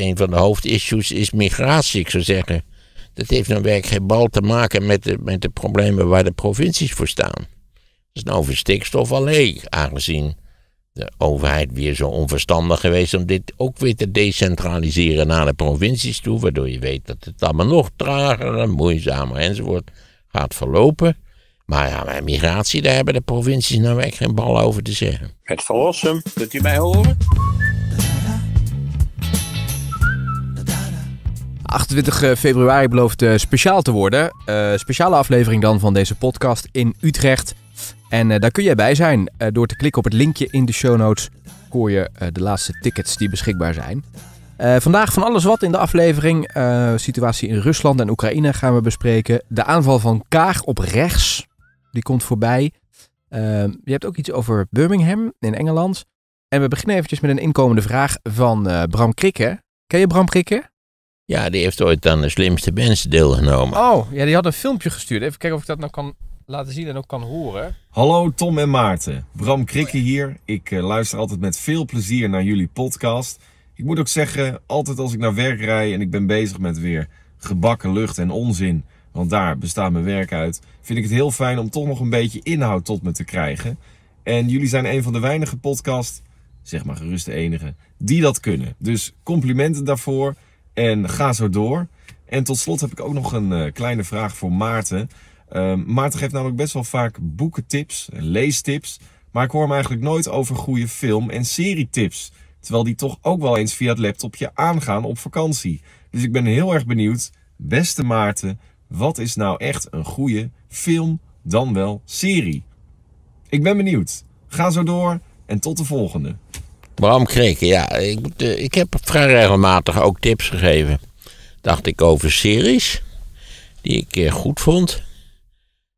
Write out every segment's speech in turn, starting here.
een van de hoofdissues is migratie, ik zou zeggen. Dat heeft nou werkelijk geen bal te maken met de, met de problemen waar de provincies voor staan. is nou voor stikstof alleen, aangezien de overheid weer zo onverstandig geweest om dit ook weer te decentraliseren naar de provincies toe, waardoor je weet dat het allemaal nog trager en moeizamer enzovoort gaat verlopen. Maar ja, bij migratie, daar hebben de provincies nou echt geen bal over te zeggen. Het verlossen, kunt u mij horen? 28 eh, februari belooft eh, speciaal te worden. Eh, speciale aflevering dan van deze podcast in Utrecht. En daar kun jij bij zijn. door te klikken op het linkje in de show notes koor je de laatste tickets die beschikbaar zijn. vandaag van alles wat in de aflevering. situatie in Rusland en Oekraïne gaan we bespreken. De aanval van Kaag op rechts. Die komt voorbij. Ehm, je hebt ook iets over Birmingham in Engeland. En we beginnen eventjes met een inkomende vraag van Bram Krikke. Ken je Bram Krikke? Ja, die heeft ooit aan de slimste mensen deelgenomen. Oh, ja, die had een filmpje gestuurd. Even kijken of ik dat nou kan laten zien en ook kan horen. Hallo Tom en Maarten. Bram Krikke hier. Ik eh, luister altijd met veel plezier naar jullie podcast. Ik moet ook zeggen, altijd als ik naar werk rij en ik ben bezig met weer gebakken lucht en onzin, want daar bestaat mijn werk uit, vind ik het heel fijn om toch nog een beetje inhoud tot me te krijgen. En jullie zijn een van de weinige podcasts, zeg maar gerust de enige, die dat kunnen. Dus complimenten daarvoor. En ga zo door. En tot slot heb ik ook nog een eh, kleine vraag voor Maarten. Ehm, Maarten geeft namelijk best wel vaak boekentips leestips. Maar ik hoor hem eigenlijk nooit over goede film- en serie-tips, Terwijl die toch ook wel eens via het laptopje aangaan op vakantie. Dus ik ben heel erg benieuwd, beste Maarten, wat is nou echt een goede film dan wel serie? Ik ben benieuwd. Ga zo door en tot de volgende. Bram Krikken, ja. Ik, eh, ik heb vrij regelmatig ook tips gegeven. Dacht ik over series die ik eh, goed vond.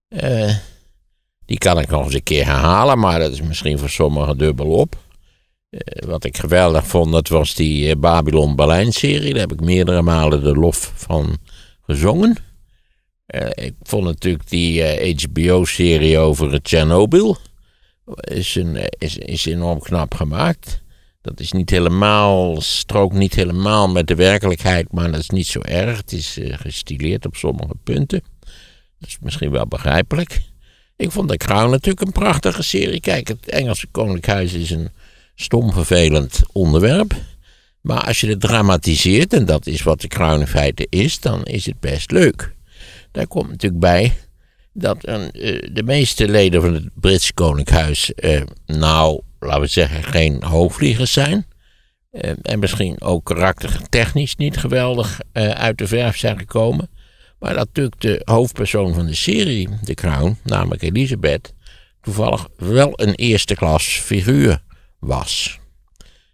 Eh, die kan ik nog eens een keer herhalen, maar dat is misschien voor sommigen dubbel op. wat ik geweldig vond, dat was die Babylon Berlijn-serie. Daar heb ik meerdere malen de lof van gezongen. ik vond natuurlijk die HBO-serie over Tsjernobyl. Is, een, is, is enorm knap gemaakt. Dat is niet helemaal, strookt niet helemaal met de werkelijkheid, maar dat is niet zo erg. Het is eh, gestileerd op sommige punten. Dat is misschien wel begrijpelijk. Ik vond de Crown natuurlijk een prachtige serie. Kijk, het Engelse koninkrijk is een stom vervelend onderwerp. Maar als je het dramatiseert, en dat is wat de Crown in feite is, dan is het best leuk. Daar komt natuurlijk bij dat een, eh, de meeste leden van het Britse Koninkhuis eh, nou, laten we zeggen, geen hoofdvliegers zijn. Eh, en misschien ook karaktertechnisch niet geweldig eh, uit de verf zijn gekomen. Maar dat natuurlijk de hoofdpersoon van de serie, de Crown, namelijk Elisabeth, toevallig wel een eerste klas figuur was.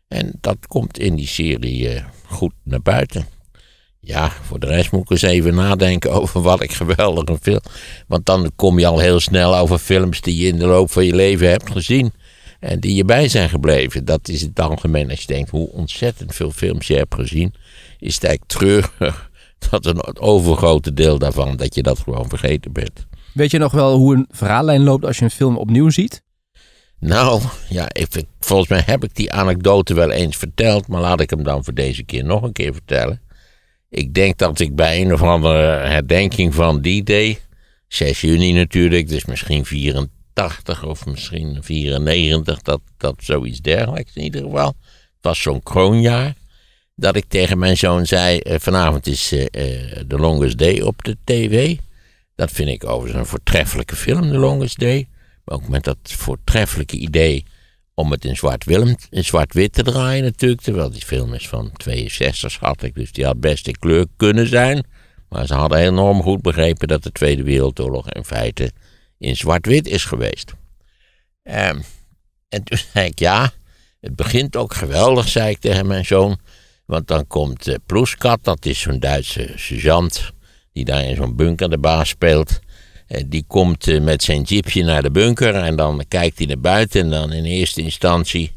En dat komt in die serie eh, goed naar buiten. Ja, voor de rest moet ik eens even nadenken over wat ik geweldig een film. Want dan kom je al heel snel over films die je in de loop van je leven hebt gezien. En eh, die je bij zijn gebleven. Dat is het algemeen. Als je denkt hoe ontzettend veel films je hebt gezien, is het eigenlijk treurig dat een overgrote deel daarvan, dat je dat gewoon vergeten bent. Weet je nog wel hoe een verhaallijn loopt als je een film opnieuw ziet? Nou, ja, ik, volgens mij heb ik die anekdote wel eens verteld, maar laat ik hem dan voor deze keer nog een keer vertellen. Ik denk dat ik bij een of andere herdenking van die day 6 juni natuurlijk, dus misschien 24, 80 of misschien 94, dat, dat zoiets dergelijks in ieder geval. Het was zo'n kroonjaar. Dat ik tegen mijn zoon zei: eh, Vanavond is uh, eh, The eh, Longest Day op de TV. Dat vind ik overigens een voortreffelijke film, The Longest Day. Maar ook met dat voortreffelijke idee om het in zwart-wit zwart te draaien, natuurlijk. Terwijl die film is van 62, schat ik. Dus die had best in kleur kunnen zijn. Maar ze hadden enorm goed begrepen dat de Tweede Wereldoorlog in feite in zwart-wit is geweest. Ehm, en toen zei ik, ja, het begint ook geweldig, zei ik tegen mijn zoon. Want dan komt uh, Ploeskat, dat is zo'n Duitse sergeant die daar in zo'n bunker de baas speelt. Uh, die komt eh, met zijn jeepje naar de bunker en dan kijkt hij naar buiten. En dan in eerste instantie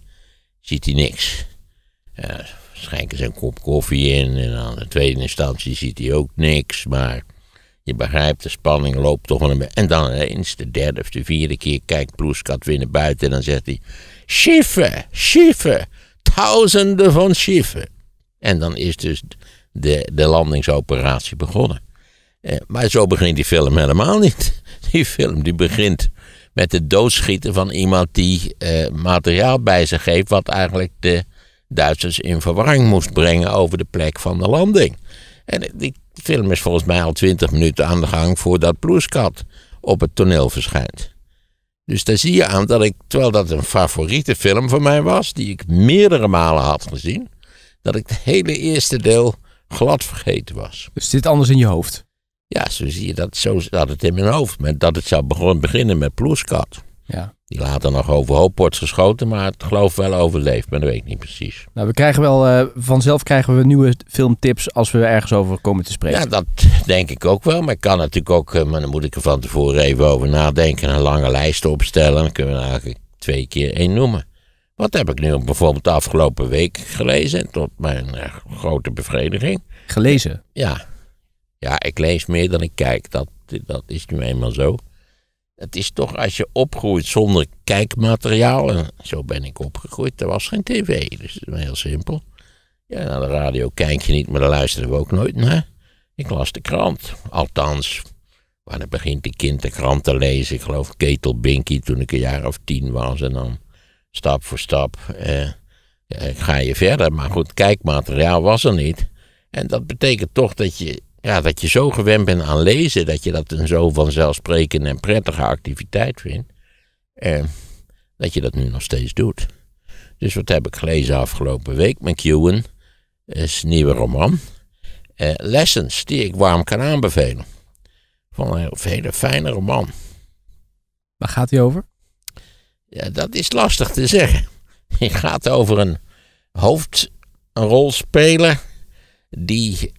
ziet hij niks. schenken ze een kop koffie in en dan in tweede instantie ziet hij ook niks. Maar je begrijpt, de spanning loopt toch wel een beetje. En dan ineens, de derde of de vierde keer, kijkt Ploeskat weer naar buiten en dan zegt hij: Schiffe, schiffe, duizenden van schiffe. En dan is dus de, de landingsoperatie begonnen. Eh, maar zo begint die film helemaal niet. Die film die begint met het doodschieten van iemand die eh, materiaal bij zich heeft, wat eigenlijk de Duitsers in verwarring moest brengen over de plek van de landing. En die de film is volgens mij al twintig minuten aan de gang voordat Ploeskat op het toneel verschijnt. Dus daar zie je aan dat ik, terwijl dat een favoriete film van mij was, die ik meerdere malen had gezien, dat ik het hele eerste deel glad vergeten was. Dus dit anders in je hoofd? Ja, zo zie je dat. Zo zat het in mijn hoofd. Dat het zou beginnen met bloeskat. Ja. Die later nog overhoop wordt geschoten, maar het geloof wel overleeft Maar dat weet ik niet precies. Nou, we krijgen wel, eh, vanzelf krijgen we nieuwe filmtips als we ergens over komen te spreken. Ja, dat denk ik ook wel. Maar ik kan natuurlijk ook, eh, maar dan moet ik er van tevoren even over nadenken. Een lange lijst opstellen. Dan kunnen we eigenlijk twee keer één noemen. Wat heb ik nu bijvoorbeeld de afgelopen week gelezen? Tot mijn eh, grote bevrediging. Gelezen? Ja. Ja, ik lees meer dan ik kijk. Dat, dat is nu eenmaal zo. Het is toch als je opgroeit zonder kijkmateriaal. En zo ben ik opgegroeid. Er was geen tv. Dus het is heel simpel. Ja, naar de radio kijk je niet, maar daar luisteren we ook nooit naar. Ik las de krant. Althans, wanneer begint een kind de krant te lezen? Ik geloof Ketel Binky toen ik een jaar of tien was. En dan stap voor stap eh, eh, ga je verder. Maar goed, kijkmateriaal was er niet. En dat betekent toch dat je ja, dat je zo gewend bent aan lezen, dat je dat een zo vanzelfsprekende en prettige activiteit vindt, en eh, dat je dat nu nog steeds doet. Dus wat heb ik gelezen afgelopen week? McEwen, is eh, een nieuwe roman. Eh, lessons, die ik warm kan aanbevelen. Van een hele fijne roman. Waar gaat hij over? Ja, dat is lastig te zeggen. Het gaat over een hoofdrolspeler die.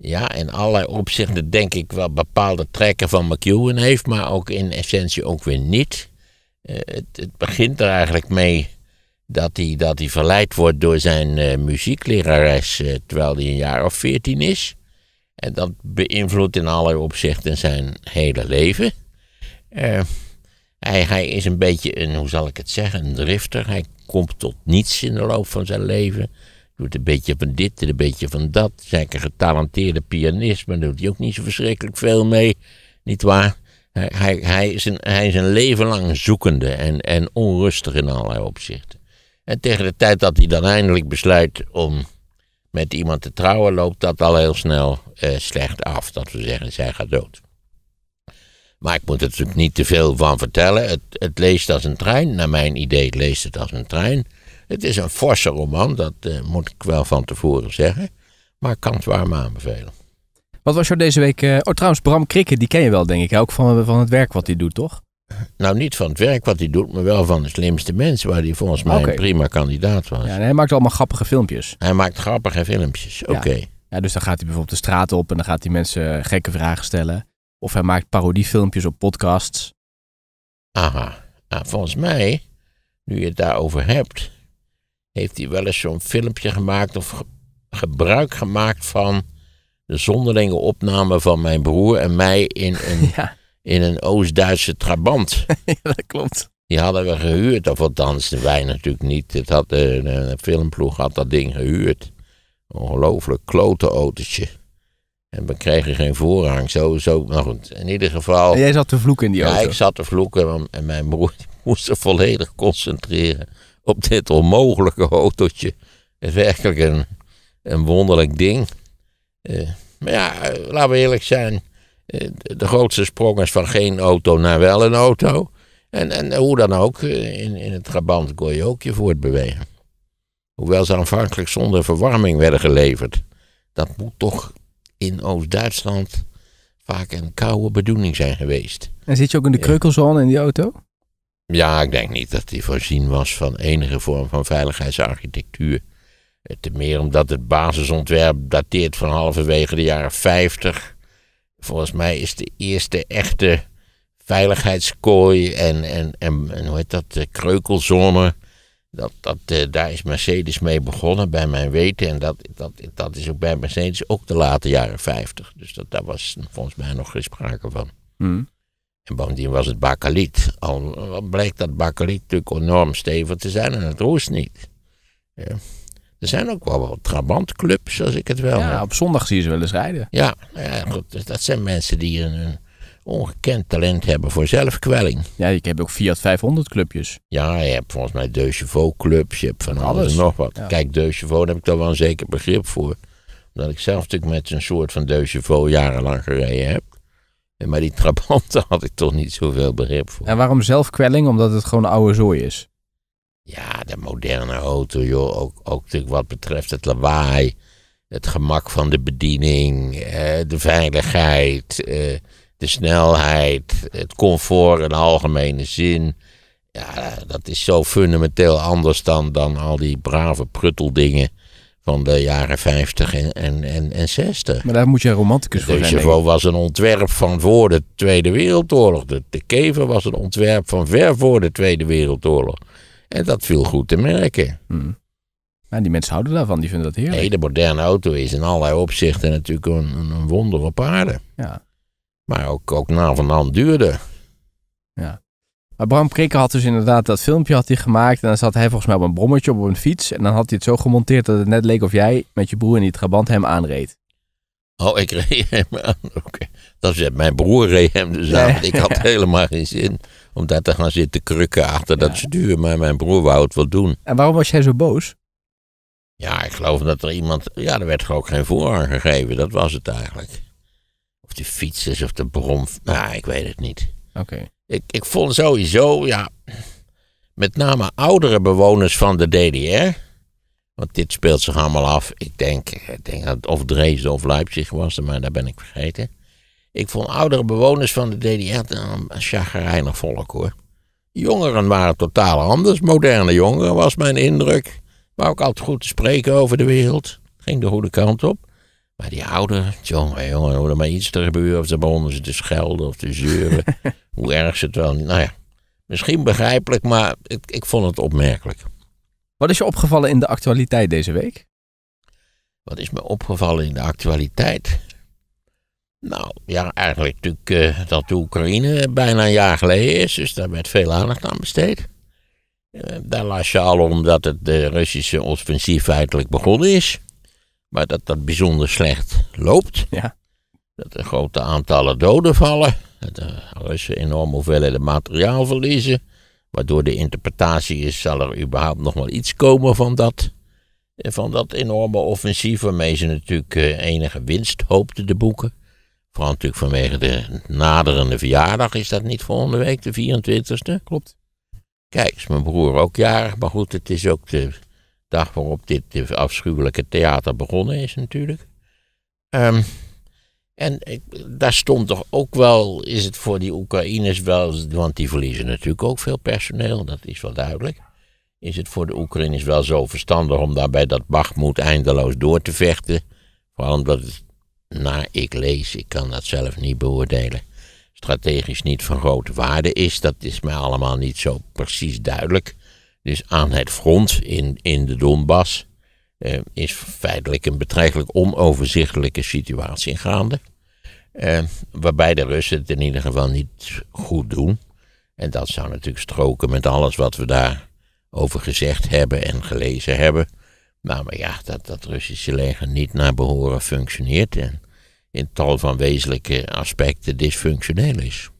Ja, in allerlei opzichten denk ik wel bepaalde trekken van McEwen heeft, maar ook in essentie ook weer niet. Eh, het, het, begint er eigenlijk mee dat hij, dat hij verleid wordt door zijn uh, muzieklerares eh, terwijl hij een jaar of veertien is. En dat beïnvloedt in allerlei opzichten zijn hele leven. hij, hij is een beetje een, hoe zal ik het zeggen, een drifter. Hij komt tot niets in de loop van zijn leven. Doet een beetje van dit en een beetje van dat. Zeker getalenteerde pianist, maar doet hij ook niet zo verschrikkelijk veel mee. Niet waar? Hij, hij, is, een, hij is een leven lang zoekende en, en onrustig in allerlei opzichten. En tegen de tijd dat hij dan eindelijk besluit om met iemand te trouwen, loopt dat al heel snel eh, slecht af. Dat we zeggen, zij gaat dood. Maar ik moet er natuurlijk niet te veel van vertellen. Het, het leest als een trein, naar mijn idee, het leest het als een trein. Het is een forse roman, dat eh, moet ik wel van tevoren zeggen. Maar ik kan het warm aanbevelen. Wat was jou deze week... Uh, oh, trouwens, Bram Krikken, die ken je wel, denk ik. Ook van, eh, van het werk wat hij doet, toch? Nou, niet van het werk wat hij doet, maar wel van de slimste mensen waar hij volgens mij een prima kandidaat was. Ja, en hij maakt allemaal grappige filmpjes. Hij maakt grappige filmpjes, oké. Ja. dus dan gaat hij bijvoorbeeld de straat op en dan gaat hij mensen gekke vragen stellen. Of hij maakt parodiefilmpjes op podcasts. Aha, nou, volgens mij, nu je het daarover hebt, heeft hij wel eens zo'n filmpje gemaakt of gebruik gemaakt van de zonderlinge opname van mijn broer en mij in een, ja. in een Oost-Duitse trabant. ja, dat klopt. Die hadden we gehuurd, of althans wij natuurlijk niet. Het had, een, filmploeg had dat ding gehuurd. Ongelooflijk klote En we kregen geen voorrang. Zo, zo, nou goed, in ieder geval. jij zat te vloeken in die auto? Ja, ik zat te vloeken en mijn broer moest zich volledig concentreren op dit onmogelijke autootje. Het is werkelijk een, een wonderlijk ding. Eh, maar ja, laten we eerlijk zijn. Eh, de grootste sprong is van geen auto naar wel een auto. En, en hoe dan ook, eh, in, in het Trabant kon je ook je voortbewegen. Hoewel ze aanvankelijk zonder verwarming werden geleverd. Dat moet toch in Oost-Duitsland vaak een koude bedoeling zijn geweest. En zit je ook in de kreukelzone in die auto? Ja, ik denk niet dat die voorzien was van enige vorm van veiligheidsarchitectuur. Te meer omdat het basisontwerp dateert van halverwege de jaren 50. Volgens mij is de eerste echte veiligheidskooi en, en, en, hoe heet dat, de kreukelzone. Dat, dat, eh, daar is Mercedes mee begonnen, bij mijn weten. En dat, dat, dat is ook bij Mercedes ook de late jaren 50. Dus dat, daar was volgens mij nog geen sprake van. Hmm. En bovendien was het bakeliet. Al blijkt dat bakeliet natuurlijk enorm stevig te zijn en het roest niet. Ja. Er zijn ook wel wat trabantclubs, als ik het wel. Ja, op zondag zie je ze wel eens rijden. Ja, nou ja goed, dus dat zijn mensen die een, ongekend talent hebben voor zelfkwelling. Ja, ik heb ook Fiat 500 clubjes. Ja, je hebt volgens mij De clubs, je hebt van alles, en nog wat. Kijk, De daar heb ik toch wel een zeker begrip voor. Omdat ik zelf natuurlijk met een soort van De jarenlang gereden heb. Maar die trabanten had ik toch niet zoveel begrip voor. En waarom zelfkwelling? Omdat het gewoon oude zooi is. Ja, de moderne auto, joh. Ook, ook wat betreft het lawaai, het gemak van de bediening, eh, de veiligheid, eh, de snelheid, het comfort in de algemene zin. Ja, dat is zo fundamenteel anders dan, dan al die brave prutteldingen van de jaren 50 en, en, en, en 60. Maar daar moet je romanticus voor zijn. De was een ontwerp van voor de Tweede Wereldoorlog. De, de kever was een ontwerp van ver voor de Tweede Wereldoorlog. En dat viel goed te merken. Hmm. Maar die mensen houden daarvan, die vinden dat heerlijk. Nee, de moderne auto is in allerlei opzichten natuurlijk een, een wonder op aarde. Ja. Maar ook, ook na van hand duurde. Ja. Maar Bram Krikker had dus inderdaad dat filmpje had hij gemaakt. En dan zat hij volgens mij op een brommetje op een fiets. En dan had hij het zo gemonteerd dat het net leek of jij met je broer in die trabant hem aanreed. Oh, ik reed hem aan. Dat is, mijn broer reed hem dus aan. Ik had helemaal geen zin om daar te gaan zitten krukken achter ja. dat stuur. Maar mijn broer wou het wel doen. En waarom was jij zo boos? Ja, ik geloof dat er iemand... Ja, er werd gewoon geen voorrang gegeven. Dat was het eigenlijk. Of die fietsers of de brom... Nou, ik weet het niet. Oké. Ik, ik vond sowieso, ja, met name oudere bewoners van de DDR. Want dit speelt zich allemaal af. Ik denk, ik denk dat het of Dresden of Leipzig was, maar daar ben ik vergeten. Ik vond oudere bewoners van de DDR nou, een chagrijnig volk hoor. Jongeren waren totaal anders. Moderne jongeren was mijn indruk. Maar ook altijd goed te spreken over de wereld. Ging de goede kant op. Maar die oude, jongen, jongen, hoe er maar iets te gebeuren, of ze begonnen ze te schelden of te zeuren, hoe erg ze het wel. Nou ja, misschien begrijpelijk, maar ik, ik vond het opmerkelijk. Wat is je opgevallen in de actualiteit deze week? Wat is me opgevallen in de actualiteit? Nou ja, eigenlijk natuurlijk eh, dat de Oekraïne bijna een jaar geleden is, dus daar werd veel aandacht aan besteed. Uh, daar las je al om dat het de eh, Russische offensief feitelijk begonnen is. Maar dat dat bijzonder slecht loopt. Ja. Dat er grote aantallen doden vallen. Dat de Russen enorm hoeveelheden materiaal verliezen. Waardoor de interpretatie is, zal er überhaupt nog wel iets komen van dat, eh, van dat enorme offensief. Waarmee ze natuurlijk eh, enige winst hoopten te boeken. Vooral natuurlijk vanwege de naderende verjaardag is dat niet volgende week, de 24ste. Klopt. Kijk, is mijn broer ook jarig. Maar goed, het is ook de dag waarop dit, afschuwelijke theater begonnen is natuurlijk. Ehm, en daar stond toch ook wel, is het voor die Oekraïners wel, want die verliezen natuurlijk ook veel personeel, dat is wel duidelijk. Is het voor de Oekraïners wel zo verstandig om daarbij dat Bachmoed eindeloos door te vechten? Vooral omdat het, nou, ik lees, ik kan dat zelf niet beoordelen, strategisch niet van grote waarde is. Dat is mij allemaal niet zo precies duidelijk. Dus aan het front in, in de Donbass eh, is feitelijk een betrekkelijk onoverzichtelijke situatie gaande. Eh, waarbij de Russen het in ieder geval niet goed doen. En dat zou natuurlijk stroken met alles wat we daarover gezegd hebben en gelezen hebben. Nou, maar ja, dat dat Russische leger niet naar behoren functioneert en in tal van wezenlijke aspecten dysfunctioneel is.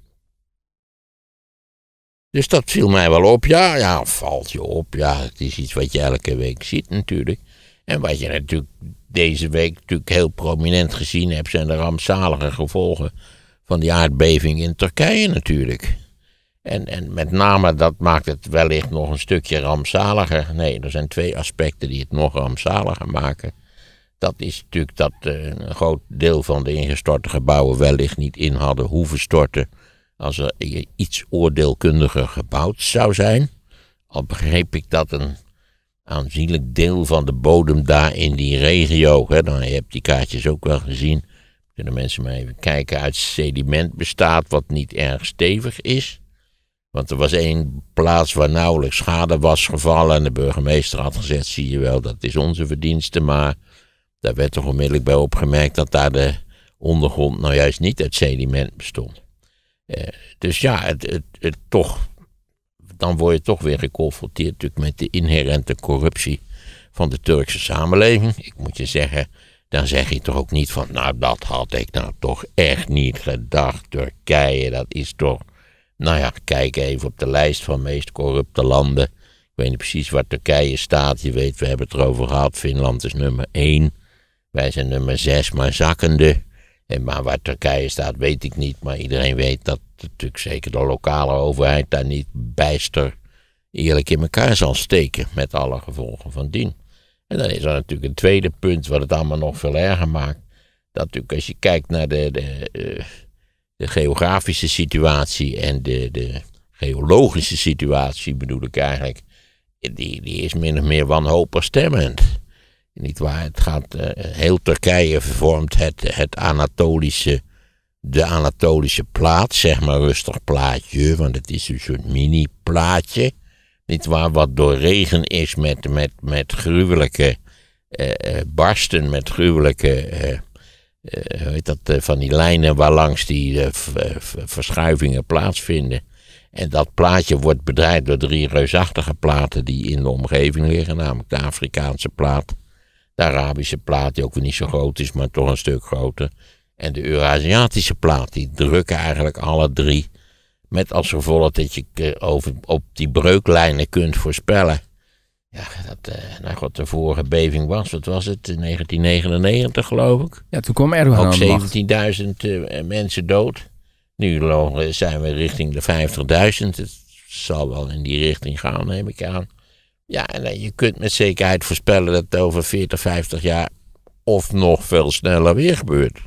Dus dat viel mij wel op. Ja, ja, valt je op. Ja, het is iets wat je elke week ziet natuurlijk. En wat je natuurlijk deze week natuurlijk heel prominent gezien hebt, zijn de rampzalige gevolgen van die aardbeving in Turkije natuurlijk. En, en met name dat maakt het wellicht nog een stukje rampzaliger. Nee, er zijn twee aspecten die het nog rampzaliger maken. Dat is natuurlijk dat eh, een groot deel van de ingestorte gebouwen wellicht niet in hadden hoeven storten als er iets oordeelkundiger gebouwd zou zijn, al begreep ik dat een aanzienlijk deel van de bodem daar in die regio, hè, dan heb die kaartjes ook wel gezien, kunnen mensen maar even kijken, uit sediment bestaat wat niet erg stevig is. Want er was één plaats waar nauwelijks schade was gevallen en de burgemeester had gezegd, zie je wel, dat is onze verdienste, maar daar werd toch onmiddellijk bij opgemerkt dat daar de ondergrond nou juist niet uit sediment bestond. Eh, dus ja, het, het, toch, dan word je toch weer geconfronteerd natuurlijk met de inherente corruptie van de Turkse samenleving. Ik moet je zeggen, dan zeg je toch ook niet van, nou dat had ik nou toch echt niet gedacht. Turkije, dat is toch, nou ja, kijk even op de lijst van meest corrupte landen. Ik weet niet precies waar Turkije staat. Je weet, we hebben het erover gehad. Finland is nummer 1. Wij zijn nummer zes maar zakkende. En maar waar Turkije staat, weet ik niet. Maar iedereen weet dat natuurlijk zeker de lokale overheid daar niet bijster eerlijk in elkaar zal steken. Met alle gevolgen van dien. En dan is er natuurlijk een tweede punt, wat het allemaal nog veel erger maakt. Dat natuurlijk als je kijkt naar de, de, eh, de geografische situatie en de, de geologische situatie, bedoel ik eigenlijk. Die, die is min of meer wanhopig stemmend. Niet waar? Het gaat, eh, heel Turkije vormt het, het Anatolische, de Anatolische plaat, zeg maar rustig plaatje, want het is een soort mini-plaatje. Niet waar? Wat door regen is met, met, met gruwelijke eh, eh, barsten, met gruwelijke. Uh, heet dat, van die lijnen waar langs die verschuivingen plaatsvinden. En dat plaatje wordt bedreigd door drie reusachtige platen die in de omgeving liggen, namelijk de Afrikaanse plaat, de Arabische plaat, die ook weer niet zo groot is, maar toch een stuk groter. En de Eurasiatische plaat, die drukken eigenlijk alle drie. Met als gevolg dat je eh, over, op die breuklijnen kunt voorspellen. Ja, dat, eh, nou god, de vorige beving was, wat was het, 1999 geloof ik. Ja, toen kwam Erdogan Ook 17.000 eh, mensen dood. Nu zijn we richting de 50.000. Het zal wel in die richting gaan, neem ik aan. Ja, en eh, je kunt met zekerheid voorspellen dat het over 40, 50 jaar of nog veel sneller weer gebeurt.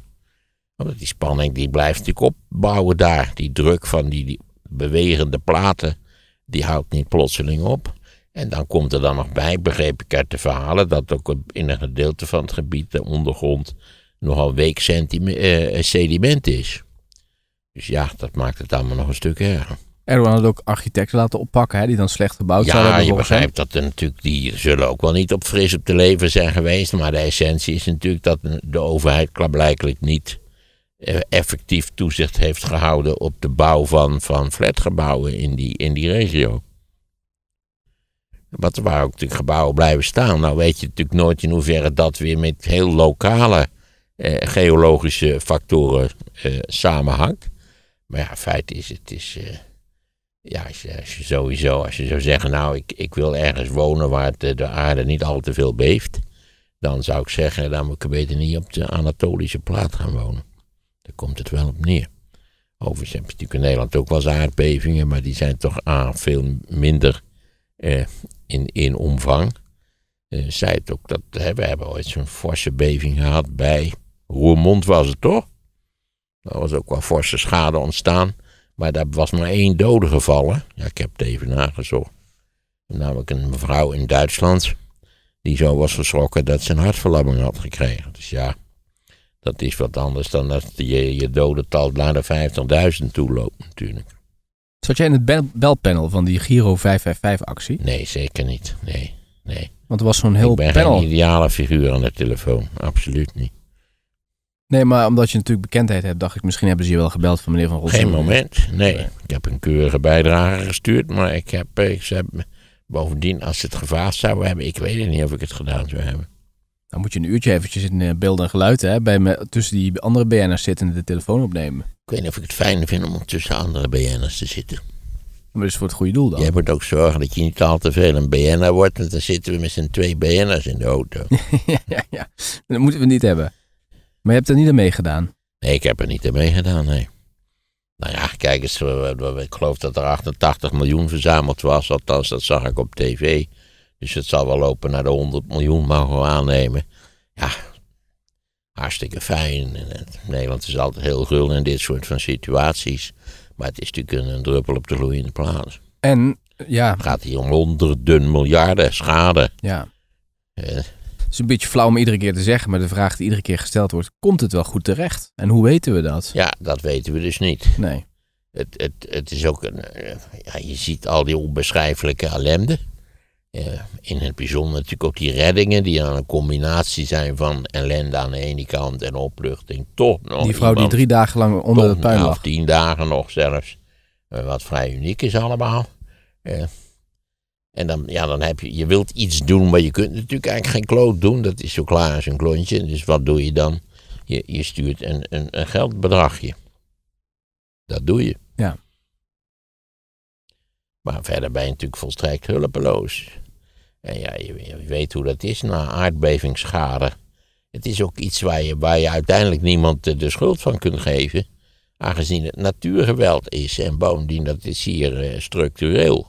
Want die spanning die blijft natuurlijk opbouwen daar. Die druk van die, bewegende platen, die houdt niet plotseling op. En dan komt er dan nog bij, begreep ik uit de verhalen, dat ook in een gedeelte van het gebied, de ondergrond, nogal week eh, eh, sediment is. Dus ja, dat maakt het allemaal nog een stuk erger. Erdogan had ook architecten laten oppakken, hè, die dan slecht gebouwd ja, zouden hebben. Ja, je begrijpt dat er natuurlijk, die zullen ook wel niet op fris op de leven zijn geweest. Maar de essentie is natuurlijk dat de overheid blijkbaar niet eh, effectief toezicht heeft gehouden op de bouw van, van flatgebouwen in die, in die regio. Want er waren ook de gebouwen blijven staan. Nou weet je natuurlijk nooit in hoeverre dat weer met heel lokale eh, geologische factoren eh, samenhangt. Maar ja, feit is, het is... Eh, ja, als je, sowieso, als je zou zeggen, nou, ik, ik wil ergens wonen waar eh, de aarde niet al te veel beeft, dan zou ik zeggen, dan moet ik beter niet op de Anatolische plaat gaan wonen. Daar komt het wel op neer. Overigens heb je natuurlijk in Nederland ook wel eens aardbevingen, maar die zijn toch A, veel minder eh, in, in omvang. Eh, zij het ook, dat, hè, we hebben ooit zo'n forse beving gehad bij Roermond was het toch? Daar was ook wel forse schade ontstaan. Maar daar was maar één dode gevallen. Ja, ik heb het even nagezocht. Namelijk een mevrouw in Duitsland. Die zo was geschrokken dat ze een hartverlamming had gekregen. Dus ja, dat is wat anders dan dat je je dodental naar de 50.000 toe loopt natuurlijk. Zat jij in het belpanel van die Giro 555-actie? Nee, zeker niet. Nee, nee. Want er was zo'n heel panel. Ik ben geen ideale figuur aan de telefoon. Absoluut niet. Nee, maar omdat je natuurlijk bekendheid hebt, dacht ik, misschien hebben ze je wel gebeld van meneer Van Rossum. Geen moment, nee. Ik heb een keurige bijdrage gestuurd, maar ik heb, eh, ik heb bovendien, als ze het gevraagd zouden hebben, ik weet niet of ik het gedaan zou hebben. Dan moet je een uurtje eventjes in eh, beeld en geluiden hè, bij me, tussen die andere BN'ers zitten en de telefoon opnemen. Ik weet niet of ik het fijn vind om tussen andere BN'ers te zitten. Maar is voor het goede doel dan. Jij moet ook zorgen dat je niet al te veel een BN'er wordt, want dan zitten we met z'n twee BN'ers in de auto. ja, ja, ja, dat moeten we niet hebben. Maar je hebt er niet aan meegedaan? Nee, ik heb er niet aan meegedaan, nee. Nou ja, kijk eens, ik geloof dat er 88 miljoen verzameld was, althans dat zag ik op tv. Dus het zal wel lopen naar de 100 miljoen, mogen we aannemen. Ja, hartstikke fijn. Nederland is altijd heel gul in dit soort van situaties. Maar het is natuurlijk een, druppel op de gloeiende plaats. En, ja... gaat hier om honderden miljarden schade. Ja. Eh, is een beetje flauw om iedere keer te zeggen, maar de vraag die iedere keer gesteld wordt, komt het wel goed terecht? En hoe weten we dat? Ja, dat weten we dus niet. Nee. Het, het, het is ook een, eh, ja, je ziet al die onbeschrijfelijke ellende. Eh, in het bijzonder natuurlijk ook die reddingen, die dan een combinatie zijn van ellende aan de ene kant en opluchting. Toch nog. Die vrouw die drie dagen lang onder de puin nou, lag. Of tien dagen nog zelfs. Eh, wat vrij uniek is allemaal. Ja. En dan, ja, dan heb je, je wilt iets doen, maar je kunt natuurlijk eigenlijk geen kloot doen. Dat is zo klaar als een klontje. Dus wat doe je dan? Je, je stuurt een, een, een geldbedragje. Dat doe je. Ja. Maar verder ben je natuurlijk volstrekt hulpeloos. En ja, je, weet hoe dat is na aardbevingsschade. Het is ook iets waar je, waar je uiteindelijk niemand eh, de schuld van kunt geven. Aangezien het natuurgeweld is en bovendien dat is hier eh, structureel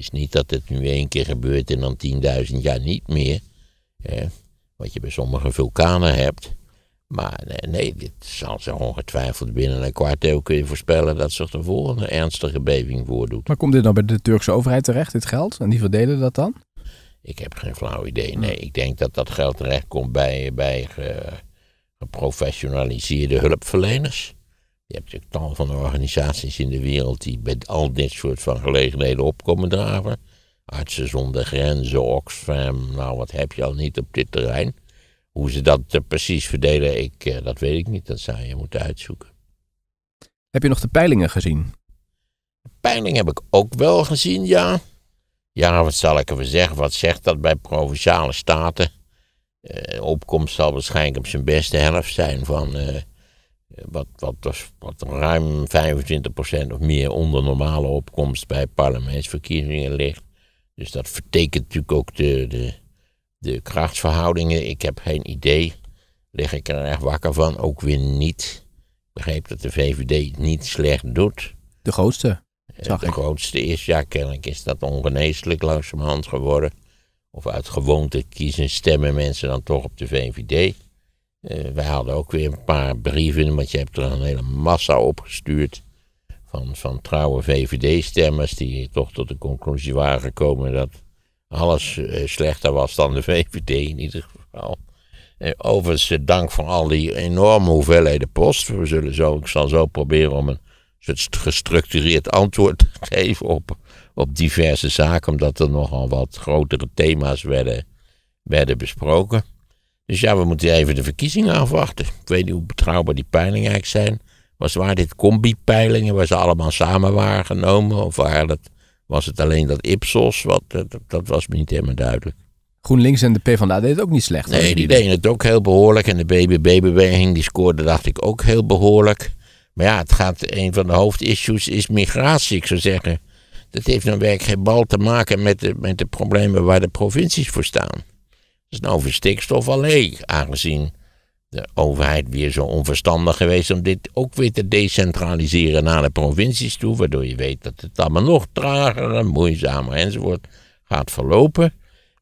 is niet dat het nu één keer gebeurt en dan 10.000 jaar niet meer. wat je bij sommige vulkanen hebt. Maar nee, nee, dit zal ze ongetwijfeld binnen een kwart eeuw voorspellen dat zich de volgende ernstige beving voordoet. Maar komt dit dan bij de Turkse overheid terecht, dit geld? En die verdelen dat dan? Ik heb geen flauw idee. Nee, ik denk dat dat geld terecht komt bij, bij geprofessionaliseerde hulpverleners. Je hebt natuurlijk tal van organisaties in de wereld die bij al dit soort van gelegenheden opkomen draven. Artsen zonder grenzen, Oxfam, nou wat heb je al niet op dit terrein. Hoe ze dat eh, precies verdelen, ik, eh, dat weet ik niet. Dat zou je moeten uitzoeken. Heb je nog de peilingen gezien? De peiling heb ik ook wel gezien, ja. Ja, wat zal ik even zeggen? Wat zegt dat bij provinciale staten? Eh, opkomst zal waarschijnlijk op zijn beste helft zijn van eh, wat, wat, was, wat ruim 25% of meer onder normale opkomst bij parlementsverkiezingen ligt. Dus dat vertekent natuurlijk ook de, de, de krachtsverhoudingen. Ik heb geen idee. Lig ik er echt wakker van? Ook weer niet. Ik begreep dat de VVD niet slecht doet. De grootste? Eh, zag de grootste is, ja, kennelijk is dat ongeneeslijk langzamerhand geworden. Of uit gewoonte kiezen stemmen mensen dan toch op de VVD. Eh, wij hadden ook weer een paar brieven, want je hebt er een hele massa opgestuurd. Van, van trouwe VVD-stemmers die toch tot de conclusie waren gekomen dat alles eh, slechter was dan de VVD in ieder geval. Eh, overigens, dank voor al die enorme hoeveelheden post. We zullen zo, ik zal zo proberen om een soort gestructureerd antwoord te geven op, op diverse zaken, omdat er nogal wat grotere thema's werden, werden besproken. Dus ja, we moeten even de verkiezingen afwachten. Ik weet niet hoe betrouwbaar die peilingen eigenlijk zijn. Was waar dit combi-peilingen, waar ze allemaal samen waren genomen? Of was het alleen dat Ipsos? Wat, dat, dat was me niet helemaal duidelijk. GroenLinks en de PvdA deden het ook niet slecht. Nee, die, deden het ook heel behoorlijk. En de BBB-beweging die scoorde, dacht ik, ook heel behoorlijk. Maar ja, het gaat, een van de hoofdissues is migratie, ik zou zeggen. Dat heeft dan werk geen bal te maken met de, met de problemen waar de provincies voor staan is nou voor stikstof alleen aangezien de overheid weer zo onverstandig geweest om dit ook weer te decentraliseren naar de provincies toe, waardoor je weet dat het allemaal nog trager en moeizamer enzovoort gaat verlopen.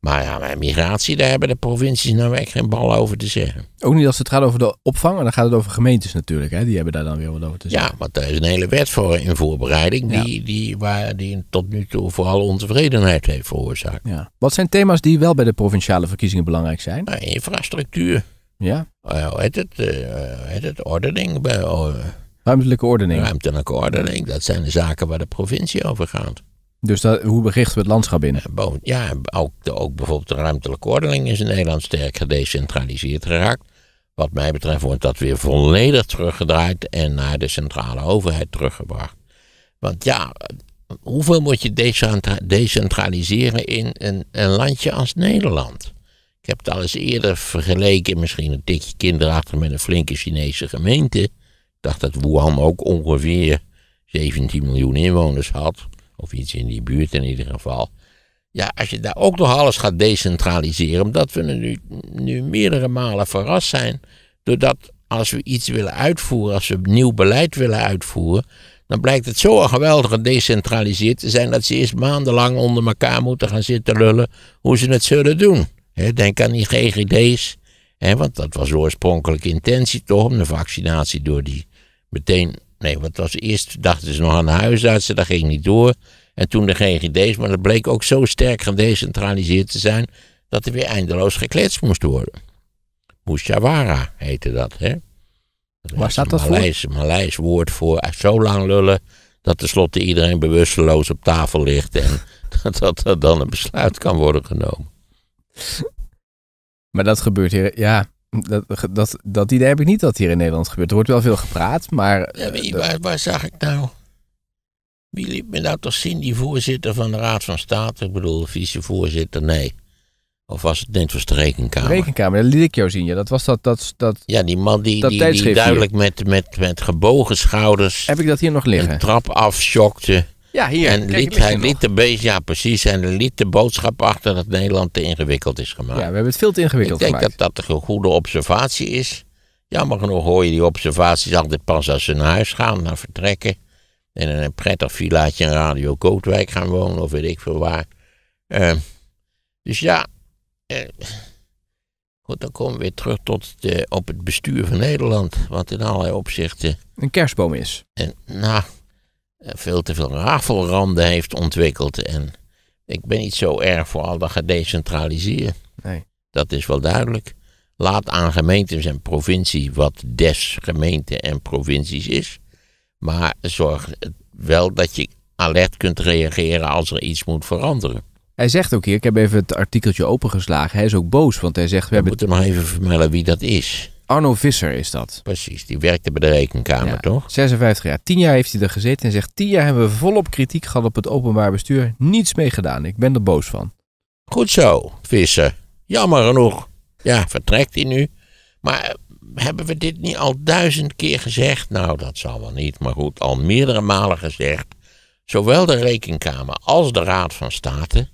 Maar ja, migratie, daar hebben de provincies nou echt geen bal over te zeggen. Ook niet als het gaat over de opvang, maar dan gaat het over gemeentes natuurlijk. Hè? Die hebben daar dan weer wat over te zeggen. Ja, want daar is een hele wet voor in voorbereiding, die, die, waar, die tot nu toe vooral ontevredenheid heeft veroorzaakt. Ja. Wat zijn thema's die wel bij de provinciale verkiezingen belangrijk zijn? Nou, infrastructuur. Ja. Uh, heet het, uh, het ordening. Bij, uh, ordening. Ruimtelijke ordening, dat zijn de zaken waar de provincie over gaat. Dus hoe berichten we het landschap binnen? Ja, ook, ook bijvoorbeeld de ruimtelijke ordening is in Nederland sterk gedecentraliseerd geraakt. Wat mij betreft wordt dat weer volledig teruggedraaid en naar de centrale overheid teruggebracht. Want ja, hoeveel moet je decentraliseren in een, een landje als Nederland? Ik heb het al eens eerder vergeleken, misschien een tikje kinderachtig met een flinke Chinese gemeente. Ik dacht dat Wuhan ook ongeveer 17 miljoen inwoners had. Of iets in die buurt in ieder geval. Ja, als je daar ook nog alles gaat decentraliseren, omdat we nu, nu meerdere malen verrast zijn, doordat als we iets willen uitvoeren, als we nieuw beleid willen uitvoeren, dan blijkt het zo geweldig gedecentraliseerd te zijn dat ze eerst maandenlang onder elkaar moeten gaan zitten lullen hoe ze het zullen doen. denk aan die GGD's, want dat was oorspronkelijk intentie toch, om de vaccinatie door die meteen Nee, want als eerst dachten ze nog aan de huisartsen, dat ging niet door. En toen de GGD's, maar dat bleek ook zo sterk gedecentraliseerd te zijn dat er weer eindeloos gekletst moest worden. Mushawara heette dat, hè? Dat Waar staat dat Maleis, voor? woord voor zo lang lullen dat tenslotte iedereen bewusteloos op tafel ligt en dat, dat, dat dan een besluit kan worden genomen. Maar dat gebeurt hier, ja. Dat, dat, dat idee heb ik niet dat hier in Nederland gebeurt. Er wordt wel veel gepraat, maar... Ja, eh, waar, waar, zag ik nou... Wie liet me nou toch zien, die voorzitter van de Raad van State? Ik bedoel, vicevoorzitter, nee. Of was het net was de rekenkamer? De rekenkamer, dat liet ik jou zien. Ja, dat was dat. dat, dat ja, die man die, die, die duidelijk met, met, met gebogen schouders. Heb ik dat hier nog liggen? Een trap afschokte. Ja, hier. En liet, hij liet de beetje, ja precies, en liet de boodschap achter dat Nederland te ingewikkeld is gemaakt. Ja, we hebben het veel te ingewikkeld gemaakt. Ik denk dat dat een goede observatie is. Jammer genoeg hoor je die observaties altijd pas als ze naar huis gaan, naar vertrekken. En in een prettig villaatje in Radio Kootwijk gaan wonen, of weet ik veel waar. Ehm, dus ja, eh, goed, dan komen we weer terug tot op het bestuur van Nederland. Wat in allerlei opzichten... Een kerstboom is. En, nou, eh, veel te veel rafelranden heeft ontwikkeld. En ik ben niet zo erg voor al dat gedecentraliseerd. Nee. Dat is wel duidelijk. Laat aan gemeentes en provincies wat des gemeente en provincies is. Maar zorg wel dat je alert kunt reageren als er iets moet veranderen. Hij zegt ook hier, ik heb even het artikeltje opengeslagen, hij is ook boos, want hij zegt... We hebben... moet maar even vermelden wie dat is. Arno Visser is dat. Precies, die werkte bij de rekenkamer, toch? 56 jaar. 10 jaar heeft hij er gezeten en zegt: tien jaar hebben we volop kritiek gehad op het openbaar bestuur. Niets mee gedaan. Ik ben er boos van. Goed zo, Visser. Jammer genoeg. Ja, vertrekt hij nu. Maar eh, hebben we dit niet al duizend keer gezegd? Nou, dat zal wel niet, maar goed, al meerdere malen gezegd. Zowel de Rekenkamer als de Raad van State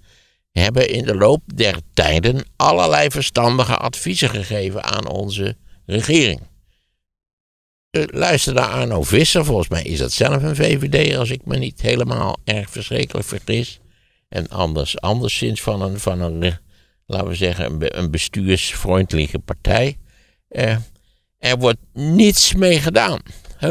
hebben in de loop der tijden allerlei verstandige adviezen gegeven aan onze regering. Eh, luister naar Arno Visser, volgens mij is dat zelf een VVD, als ik me niet helemaal erg verschrikkelijk vergis. En anders, anderszins van een, van een eh, laten we zeggen, een, een bestuursvriendelijke partij. Eh, er wordt niets mee gedaan. 0,0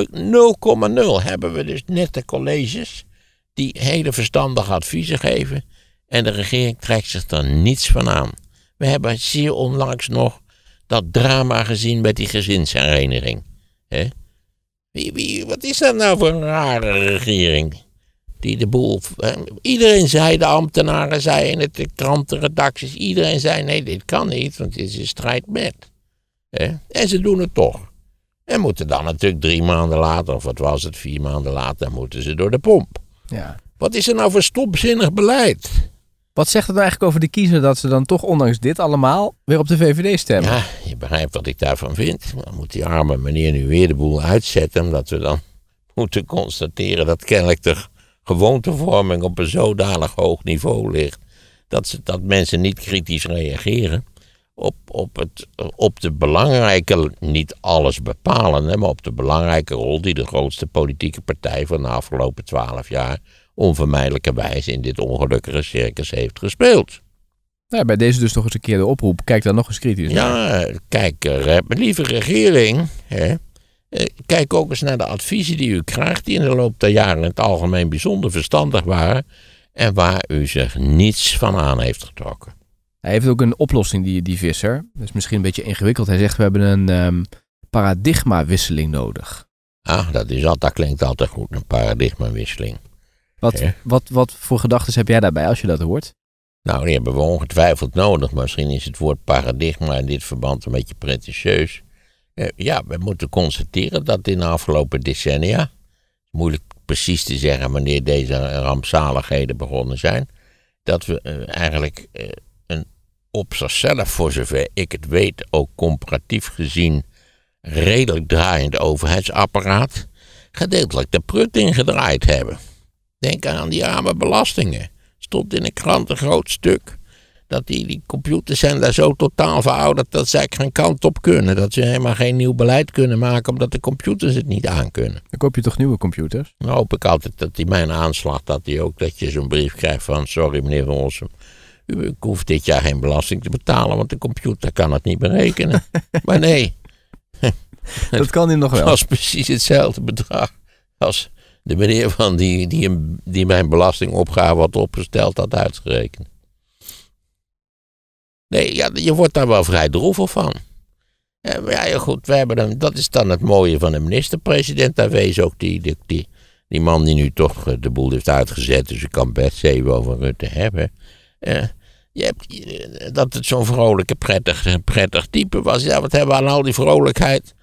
hebben we dus net de colleges die hele verstandige adviezen geven. En de regering trekt zich er niets van aan. We hebben zeer onlangs nog dat drama gezien met die gezinshereniging. Hè? Wie, wat is dat nou voor een rare regering? Die de boel. Hè? Iedereen zei, de ambtenaren zeiden het, de krantenredacties, iedereen zei: nee, dit kan niet, want dit is een strijd met. Hè? En ze doen het toch. En moeten dan natuurlijk drie maanden later, of wat was het, vier maanden later, moeten ze door de pomp. Ja. Wat is er nou voor stopzinnig beleid? Wat zegt het eigenlijk over de kiezer dat ze dan toch ondanks dit allemaal weer op de VVD stemmen? Ja, je begrijpt wat ik daarvan vind. Dan moet die arme meneer nu weer de boel uitzetten, omdat we dan moeten constateren dat kennelijk de gewoontevorming op een zodanig hoog niveau ligt dat, ze, dat mensen niet kritisch reageren op, op, het, op de belangrijke, niet alles bepalende, maar op de belangrijke rol die de grootste politieke partij van de afgelopen twaalf jaar onvermijdelijkerwijs in dit ongelukkige circus heeft gespeeld. Nou, bij deze dus nog eens een keer de oproep. Kijk dan nog eens kritisch ja, naar. Ja, kijk, eh, lieve regering, hè, eh, kijk ook eens naar de adviezen die u krijgt, die in de loop der jaren in het algemeen bijzonder verstandig waren en waar u zich niets van aan heeft getrokken. Hij heeft ook een oplossing, die, die visser. Dat is misschien een beetje ingewikkeld. Hij zegt, we hebben een um, paradigmawisseling nodig. Ah, dat, is, dat klinkt altijd goed, een paradigmawisseling. Wat, wat, wat voor gedachten heb jij daarbij als je dat hoort? Nou, die hebben we ongetwijfeld nodig. misschien is het woord paradigma in dit verband een beetje pretentieus. Eh, ja, we moeten constateren dat in de afgelopen decennia, moeilijk precies te zeggen wanneer deze rampzaligheden begonnen zijn, dat we eh, eigenlijk eh, een op zichzelf, voor zover ik het weet, ook comparatief gezien redelijk draaiend overheidsapparaat gedeeltelijk de prut in gedraaid hebben. Denk aan die arme belastingen. Stond in de krant een groot stuk. Dat die, die computers zijn daar zo totaal verouderd dat ze eigenlijk geen kant op kunnen. Dat ze helemaal geen nieuw beleid kunnen maken omdat de computers het niet aankunnen. Dan koop je toch nieuwe computers? Dan hoop ik altijd dat die mijn aanslag, dat die ook, dat je zo'n brief krijgt van sorry meneer Van Rossum. U hoef dit jaar geen belasting te betalen, want de computer kan het niet berekenen. maar nee. dat kan hij nog wel. Dat is precies hetzelfde bedrag als de meneer van die, die, die mijn belastingopgave had opgesteld had uitgerekend. Nee, ja, je wordt daar wel vrij droevig van. Ja, ja goed, wij hebben dat is dan het mooie van de minister-president. Daar wees ook die, die, die, man die nu toch eh, de boel heeft uitgezet. Dus ik kan best even over Rutte hebben. Uh, je hebt, eh, dat het zo'n vrolijke, prettig, prettig type was. Ja, wat hebben we aan al die vrolijkheid?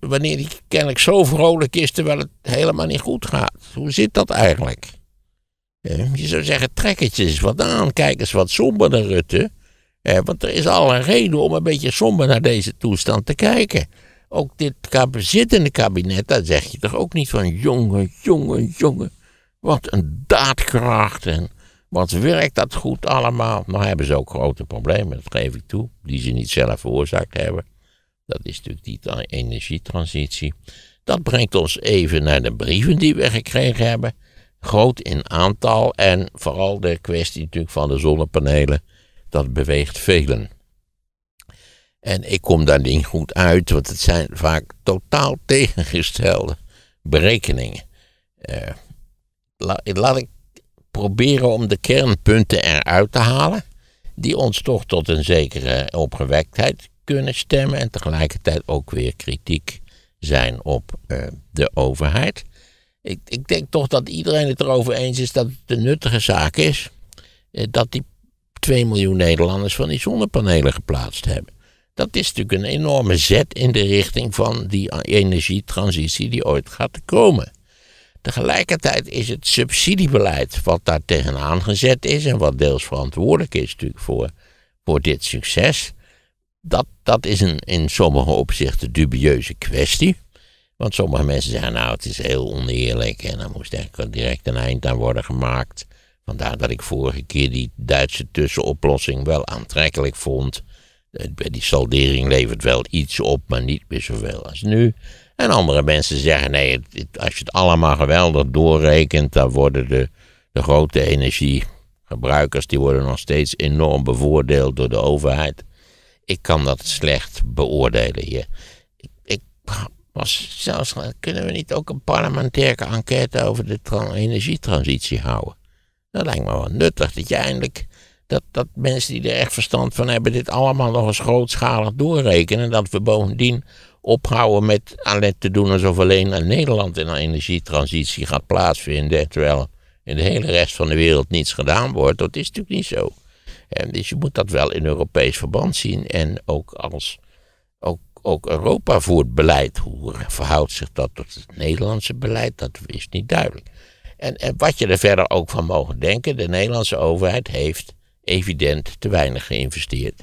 Wanneer hij kennelijk zo vrolijk is terwijl het helemaal niet goed gaat. Hoe zit dat eigenlijk? Je zou zeggen, trek het eens wat aan. Kijk eens wat somberder, Rutte. Want er is al een reden om een beetje somber naar deze toestand te kijken. Ook dit zittende kabinet, daar zeg je toch ook niet van... jongen, jongen, jongen, wat een daadkracht Wat werkt dat goed allemaal? Nou hebben ze ook grote problemen, dat geef ik toe, die ze niet zelf veroorzaakt hebben. Dat is natuurlijk die energietransitie. Dat brengt ons even naar de brieven die we gekregen hebben. Groot in aantal en vooral de kwestie natuurlijk van de zonnepanelen. Dat beweegt velen. En ik kom daar niet goed uit, want het zijn vaak totaal tegengestelde berekeningen. Eh, laat ik proberen om de kernpunten eruit te halen, die ons toch tot een zekere opgewektheid kunnen stemmen en tegelijkertijd ook weer kritiek zijn op eh, de overheid. Ik, ik, denk toch dat iedereen het erover eens is dat het een nuttige zaak is eh, dat die 2 miljoen Nederlanders van die zonnepanelen geplaatst hebben. Dat is natuurlijk een enorme zet in de richting van die energietransitie die ooit gaat komen. Tegelijkertijd is het subsidiebeleid wat daar tegenaan gezet is en wat deels verantwoordelijk is natuurlijk voor, voor dit succes, dat, dat is een in sommige opzichten dubieuze kwestie. Want sommige mensen zeggen, nou, het is heel oneerlijk en daar moest eigenlijk direct een eind aan worden gemaakt. Vandaar dat ik vorige keer die Duitse tussenoplossing wel aantrekkelijk vond. Eh, die saldering levert wel iets op, maar niet meer zoveel als nu. En andere mensen zeggen, nee, als je het allemaal geweldig doorrekent, dan worden de, de grote energiegebruikers, die worden nog steeds enorm bevoordeeld door de overheid ik kan dat slecht beoordelen hier. Ik, ik was zelfs. Kunnen we niet ook een parlementaire enquête over de energietransitie houden? Dat lijkt me wel nuttig dat je eindelijk. Dat, dat mensen die er echt verstand van hebben, dit allemaal nog eens grootschalig doorrekenen. En dat we bovendien ophouden met alleen te doen alsof alleen in Nederland een energietransitie gaat plaatsvinden. Terwijl in de hele rest van de wereld niets gedaan wordt. Dat is natuurlijk niet zo. En dus je moet dat wel in Europees verband zien. En ook als ook, ook Europa voert beleid. Hoe verhoudt zich dat tot het Nederlandse beleid? Dat is niet duidelijk. En, en wat je er verder ook van mogen denken, de Nederlandse overheid heeft evident te weinig geïnvesteerd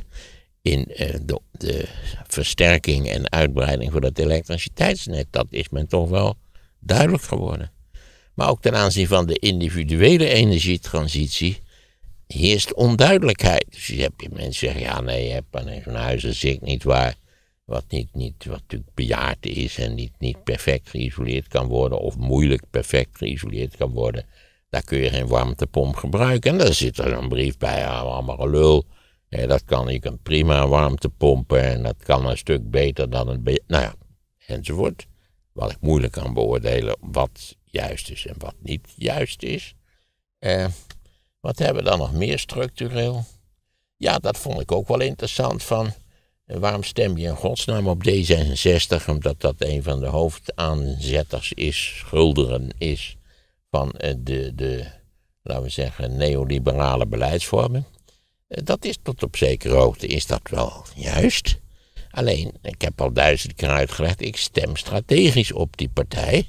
in eh, de, de, versterking en uitbreiding van het elektriciteitsnet. Dat is men toch wel duidelijk geworden. Maar ook ten aanzien van de individuele energietransitie heerst onduidelijkheid. Dus je hebt mensen zeggen, ja nee, je hebt alleen zo'n huis, dat zit niet waar. Wat, niet, niet, wat natuurlijk bejaard is en niet, niet perfect geïsoleerd kan worden, of moeilijk perfect geïsoleerd kan worden. Daar kun je geen warmtepomp gebruiken. En daar zit er een brief bij, allemaal gelul. Ja, dat kan, je kan prima warmte pompen en dat kan een stuk beter dan een Nou ja, enzovoort. Wat ik moeilijk kan beoordelen wat juist is en wat niet juist is. Eh, wat hebben we dan nog meer structureel? Ja, dat vond ik ook wel interessant van. Eh, waarom stem je in godsnaam op D66? Omdat dat een van de hoofdaanzetters is, schulderen is van eh, de, de laten we zeggen, neoliberale beleidsvormen. Eh, dat is tot op zekere hoogte, is dat wel juist. Alleen, ik heb al duizend keer uitgelegd, ik stem strategisch op die partij.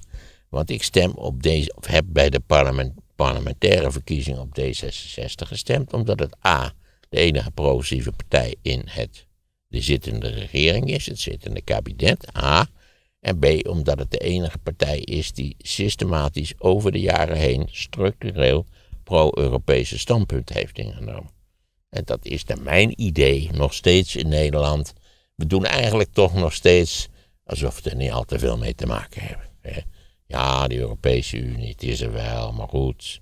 Want ik stem op deze, of heb bij de parlement, parlementaire verkiezingen op D66 gestemd, omdat het A. de enige progressieve partij in het, de zittende regering is, het zittende kabinet, A. En B. omdat het de enige partij is die systematisch over de jaren heen structureel pro-Europese standpunt heeft ingenomen. En dat is naar mijn idee nog steeds in Nederland. We doen eigenlijk toch nog steeds alsof we er niet al te veel mee te maken hebben. Hè. Ja, die Europese Unie, het is er wel, maar goed.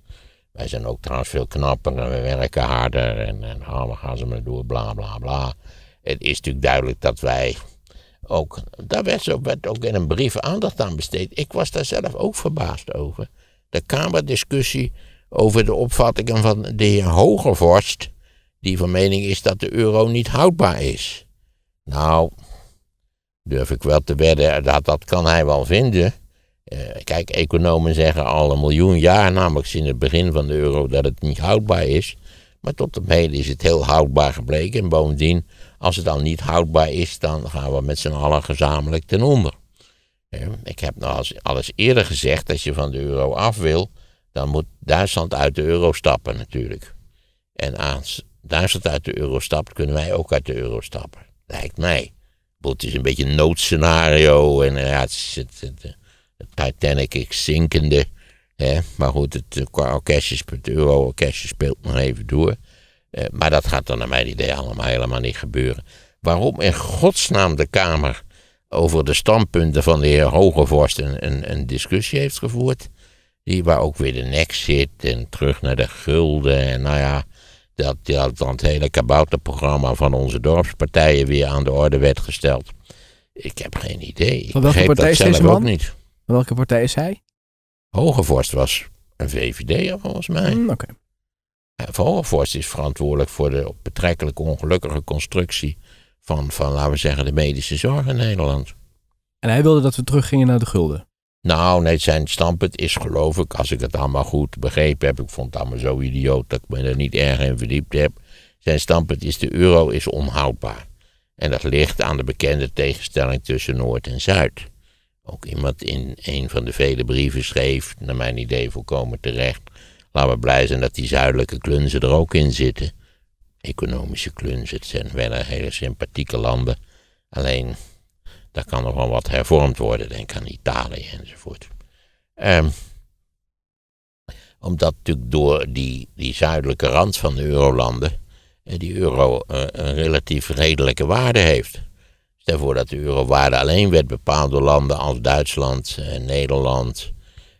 Wij zijn ook trouwens veel knapper en we werken harder en, en ah, we gaan ze maar door, bla bla bla. Het is natuurlijk duidelijk dat wij ook, daar werd, ook in een brief aandacht aan besteed. Ik was daar zelf ook verbaasd over. De Kamerdiscussie over de opvattingen van de heer Hogervorst, die van mening is dat de euro niet houdbaar is. Nou, durf ik wel te wedden, dat, dat kan hij wel vinden. Eh, kijk, economen zeggen al een miljoen jaar, namelijk sinds het begin van de euro, dat het niet houdbaar is. Maar tot op heden is het heel houdbaar gebleken. En bovendien, als het dan niet houdbaar is, dan gaan we met z'n allen gezamenlijk ten onder. Eh, ik heb nou al eens eerder gezegd, als je van de euro af wil, dan moet Duitsland uit de euro stappen natuurlijk. En als Duitsland uit de euro stapt, kunnen wij ook uit de euro stappen. Lijkt mij. Het is een beetje een noodscenario en eh, ja, het, het, Titanic is zinkende. Hè? Maar goed, het, eh, qua orkestjes, oh, het euro-orkestje oh, speelt nog even door. Eh, maar dat gaat dan naar mijn idee allemaal helemaal niet gebeuren. Waarom in godsnaam de Kamer over de standpunten van de heer Hogevorst een, een, een discussie heeft gevoerd? Die waar ook weer de nek zit en terug naar de gulden. En nou ja, dat, dat, het hele kabouterprogramma van onze dorpspartijen weer aan de orde werd gesteld. Ik heb geen idee. Ik van dat zelf ook niet. Welke partij is hij? Hogevorst was een VVD'er volgens mij. Mm, oké. Okay. Hogevorst is verantwoordelijk voor de betrekkelijk ongelukkige constructie van, van, laten we zeggen, de medische zorg in Nederland. En hij wilde dat we teruggingen naar de gulden. Nou, nee, zijn standpunt is geloof ik, als ik het allemaal goed begrepen heb, ik vond het allemaal zo idioot dat ik me er niet erg in verdiept heb. Zijn standpunt is de euro is onhoudbaar. En dat ligt aan de bekende tegenstelling tussen Noord en Zuid ook iemand in een van de vele brieven schreef, naar mijn idee volkomen terecht. Laten we blij zijn dat die zuidelijke klunzen er ook in zitten. Economische klunzen, het zijn wel hele sympathieke landen. Alleen, daar kan nog wel wat hervormd worden. Denk aan Italië enzovoort. Um, omdat natuurlijk door die, die zuidelijke rand van de eurolanden eh, die euro eh, een relatief redelijke waarde heeft. Stel voor dat de eurowaarde alleen werd bepaald door landen als Duitsland, eh, Nederland,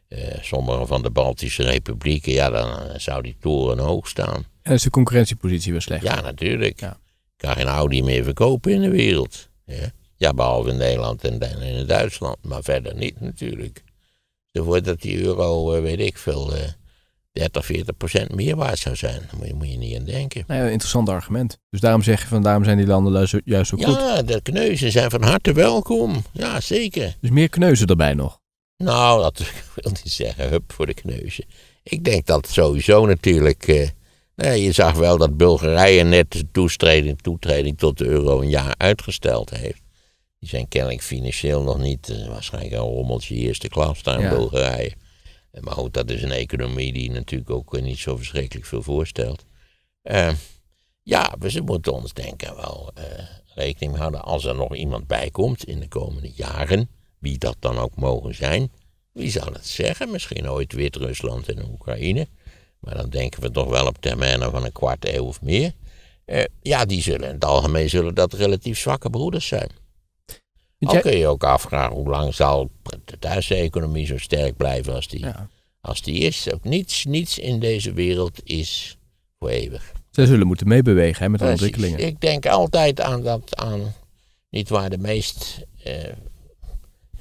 eh, sommige van de Baltische republieken. Ja, dan eh, zou die toren hoog staan. En is de concurrentiepositie weer slecht. Ja, natuurlijk. Ja. kan geen Audi meer verkopen in de wereld. Ja, ja behalve in Nederland en in Duitsland, maar verder niet natuurlijk. Stel dat die euro, eh, weet ik veel 30, 40 procent meer waard zou zijn. Daar moet je, moet je niet aan denken. Nou ja, interessant argument. Dus daarom zeg je van daarom zijn die landen juist zo goed. Ja, de kneuzen zijn van harte welkom. Ja, zeker. Dus meer kneuzen erbij nog? Nou, dat wil niet zeggen, hup voor de kneuzen. Ik denk dat sowieso natuurlijk. Eh, nou je zag wel dat Bulgarije net de toetreding, toetreding tot de euro een jaar uitgesteld heeft. Die zijn kennelijk financieel nog niet, eh, waarschijnlijk een rommeltje eerste klas daar in Bulgarije. Maar goed, dat is een economie die natuurlijk ook niet zo verschrikkelijk veel voorstelt. Ehm, ja, we moeten ons denken wel eh, rekening houden als er nog iemand bij komt in de komende jaren, wie dat dan ook mogen zijn. Wie zal het zeggen? Misschien ooit Wit-Rusland en Oekraïne. Maar dan denken we toch wel op termijnen van een kwart eeuw of meer. Eh, ja, die zullen in het algemeen zullen dat relatief zwakke broeders zijn. Dan kun je ook afvragen hoe lang zal de Duitse economie zo sterk blijven als die, als die is. Ook niets, niets in deze wereld is voor eeuwig. Zij zullen moeten meebewegen met de ontwikkelingen. Ik, denk altijd aan, dat, aan niet waar de meest eh,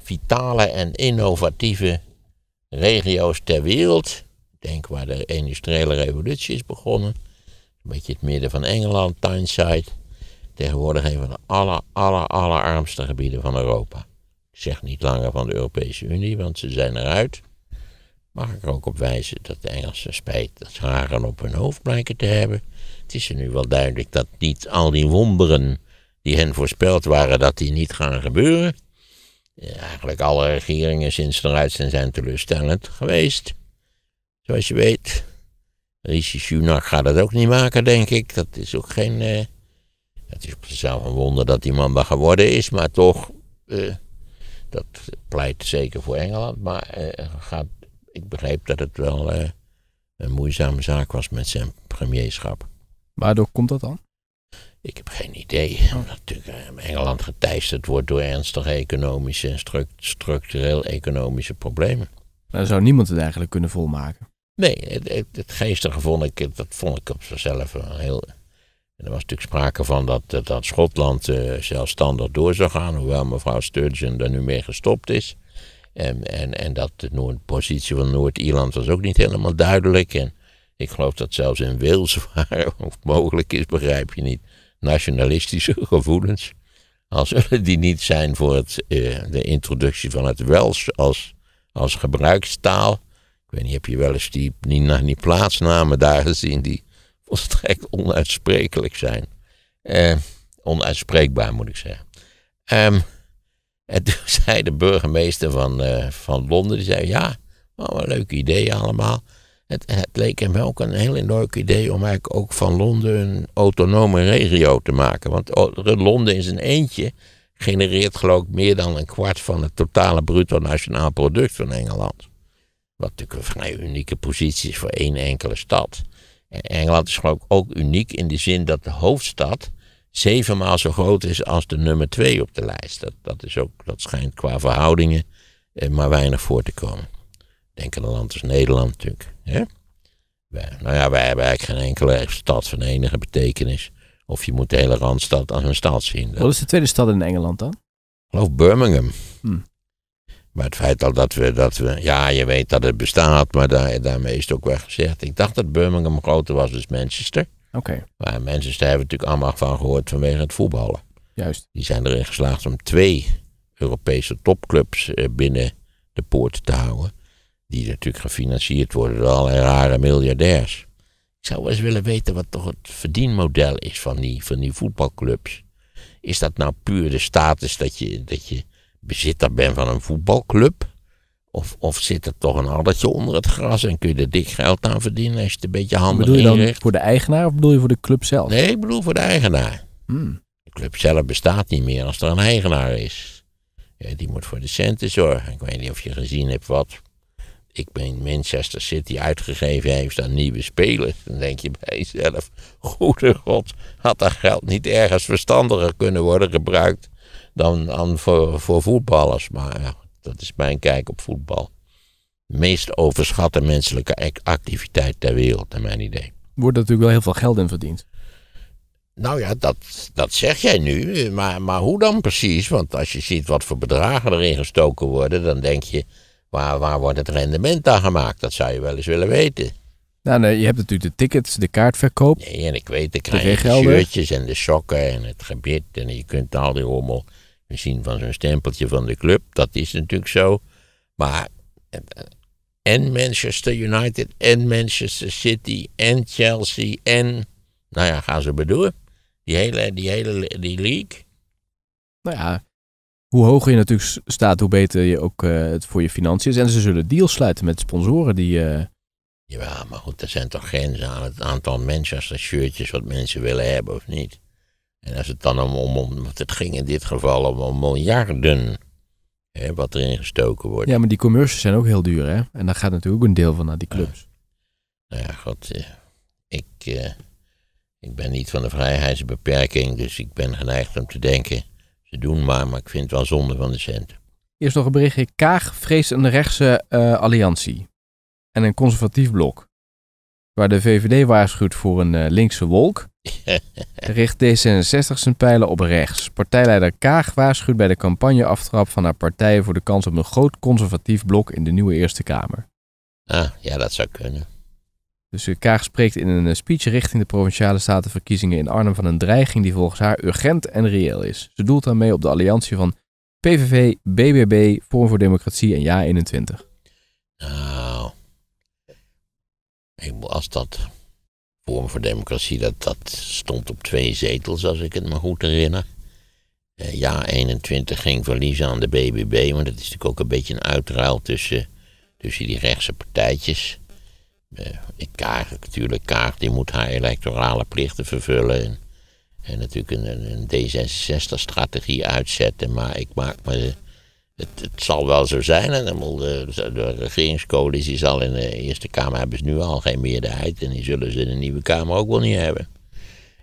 vitale en innovatieve regio's ter wereld. denk waar de industriële revolutie is begonnen. Een beetje het midden van Engeland, Tyneside. Tegenwoordig een van de aller, aller, allerarmste gebieden van Europa. Ik zeg niet langer van de Europese Unie, want ze zijn eruit. Mag ik er ook op wijzen dat de Engelsen spijt dat ze haren op hun hoofd blijken te hebben. Het is er nu wel duidelijk dat niet al die wonderen die hen voorspeld waren, dat die niet gaan gebeuren. eigenlijk alle regeringen sinds de eruit zijn, zijn teleurstellend geweest. Zoals je weet. Rishi Sunak gaat dat ook niet maken, denk ik. Dat is ook geen... Eh, het is op zichzelf een wonder dat die man daar geworden is, maar toch, eh, dat pleit zeker voor Engeland. Maar eh, gaat, ik begreep dat het wel eh, een moeizame zaak was met zijn premierschap. Waardoor komt dat dan? Ik heb geen idee. Oh. Omdat natuurlijk Engeland geteisterd wordt door ernstige economische en struct structureel-economische problemen. Dan zou niemand het eigenlijk kunnen volmaken. Nee, het, het, geestige vond ik, dat vond ik op zichzelf een heel er was natuurlijk sprake van dat, eh, dat, Schotland eh, zelfstandig door zou gaan, hoewel mevrouw Sturgeon er nu mee gestopt is. En, en, en dat de Noord positie van Noord-Ierland was ook niet helemaal duidelijk. En ik geloof dat zelfs in Wales waar of mogelijk is, begrijp je niet, nationalistische gevoelens. als die niet zijn voor het, eh, de introductie van het Welsh als, als gebruikstaal. Ik weet niet, heb je wel eens die, die, die plaatsnamen daar gezien die volstrekt onuitsprekelijk zijn. Eh, onuitspreekbaar moet ik zeggen. Ehm, en toen zei de burgemeester van, eh, van Londen, die zei, ja, wat een leuk idee allemaal. Het, het, leek hem ook een heel leuk idee om eigenlijk ook van Londen een autonome regio te maken. Want Londen in zijn eentje genereert geloof ik meer dan een kwart van het totale bruto nationaal product van Engeland. Wat natuurlijk een vrij unieke positie is voor één enkele stad. Engeland is ook uniek in de zin dat de hoofdstad maal zo groot is als de nummer twee op de lijst. Dat, dat, is ook, dat schijnt qua verhoudingen eh, maar weinig voor te komen. Denk aan een land als Nederland natuurlijk. Hè? Wij, nou ja, wij hebben eigenlijk geen enkele stad van enige betekenis. Of je moet de hele Randstad als een stad zien. Wat is de tweede stad in Engeland dan? Ik geloof Birmingham. Hmm. Maar het feit al dat we, dat we, ja, je weet dat het bestaat, maar daarmee is het ook wel gezegd. Ik dacht dat Birmingham groter was dan Manchester. Oké. Okay. Maar Manchester hebben we natuurlijk allemaal van gehoord vanwege het voetballen. Juist. Die zijn erin geslaagd om twee Europese topclubs eh, binnen de poorten te houden. Die natuurlijk gefinancierd worden door allerlei rare miljardairs. Ik zou wel eens willen weten wat toch het verdienmodel is van die, van die voetbalclubs. Is dat nou puur de status dat je, dat je bezitter ben van een voetbalclub? Of, of zit er toch een addertje onder het gras en kun je er dik geld aan verdienen als je het een beetje handig Bedoel je dan voor de eigenaar of bedoel je voor de club zelf? Nee, ik bedoel voor de eigenaar. Hmm. De club zelf bestaat niet meer als er een eigenaar is. Ja, die moet voor de centen zorgen. Ik weet niet of je gezien hebt wat ik ben Manchester City uitgegeven heeft aan nieuwe spelers. Dan denk je bij jezelf, goede god, had dat geld niet ergens verstandiger kunnen worden gebruikt dan, dan voor, voor voetballers. Maar dat is mijn kijk op voetbal. Meest overschatte menselijke activiteit ter wereld, naar mijn idee. Wordt er natuurlijk wel heel veel geld in verdiend. Nou ja, dat, dat zeg jij nu. Maar, maar hoe dan precies? Want als je ziet wat voor bedragen erin gestoken worden, dan denk je, waar, waar wordt het rendement aan gemaakt? Dat zou je wel eens willen weten. Nou, nee, je hebt natuurlijk de tickets, de kaartverkoop. Nee, en ik weet, ik krijg de shirtjes en de sokken en het gebit. En je kunt al die hommel. Misschien van zo'n stempeltje van de club, dat is natuurlijk zo. Maar eh, en Manchester United, en Manchester City, en Chelsea, en... Nou ja, gaan ze bedoelen Die hele, die hele die league. Nou ja, hoe hoger je natuurlijk staat, hoe beter je ook, eh, het voor je financiën is. En ze zullen deals sluiten met sponsoren die... Uh... Ja, maar goed, er zijn toch grenzen aan het aantal Manchester shirtjes wat mensen willen hebben, of niet? En als het dan om, om, om want het ging in dit geval om, miljarden hè, wat erin gestoken wordt. Ja, maar die commercials zijn ook heel duur, hè? En daar gaat natuurlijk ook een deel van naar die clubs. nou ja, god, eh, ik, eh, ik ben niet van de vrijheidsbeperking, dus ik ben geneigd om te denken, ze doen maar, maar ik vind het wel zonde van de cent. Eerst nog een berichtje. Kaag vreest een rechtse eh, alliantie en een conservatief blok. Waar de VVD waarschuwt voor een eh, linkse wolk, richt D66 zijn pijlen op rechts. Partijleider Kaag waarschuwt bij de campagneaftrap van haar partij voor de kans op een groot conservatief blok in de nieuwe Eerste Kamer. Ah, ja, dat zou kunnen. Dus eh, Kaag spreekt in een eh, speech richting de provinciale statenverkiezingen in Arnhem van een dreiging die volgens haar urgent en reëel is. Ze doelt daarmee op de alliantie van PVV, BBB, Forum voor Democratie en Ja21. Nou, als dat Vorm voor Democratie, dat, dat stond op twee zetels, als ik het me goed herinner. Eh, ja, 21 ging verliezen aan de BBB, want dat is natuurlijk ook een beetje een uitruil tussen, tussen die rechtse partijtjes. Eh, kaag, natuurlijk, Kaag die moet haar electorale plichten vervullen. En, en natuurlijk een, een D66-strategie uitzetten, maar ik maak me het, zal wel zo zijn. En de, de regeringscoalitie zal in de Eerste Kamer hebben ze nu al geen meerderheid. En die zullen ze in de Nieuwe Kamer ook wel niet hebben.